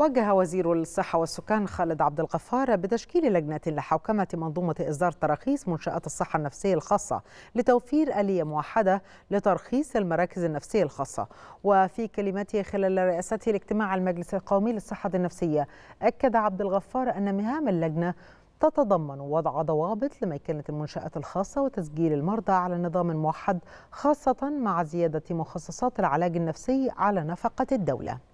وجه وزير الصحة والسكان خالد عبد الغفار بتشكيل لجنة لحوكمة منظومة إصدار تراخيص منشآت الصحة النفسية الخاصة لتوفير آلية موحدة لترخيص المراكز النفسية الخاصة وفي كلمته خلال رئاسته لاجتماع المجلس القومي للصحة النفسية أكد عبد الغفار أن مهام اللجنة تتضمن وضع ضوابط لميكنة المنشآت الخاصة وتسجيل المرضى على نظام موحد خاصة مع زيادة مخصصات العلاج النفسي على نفقة الدولة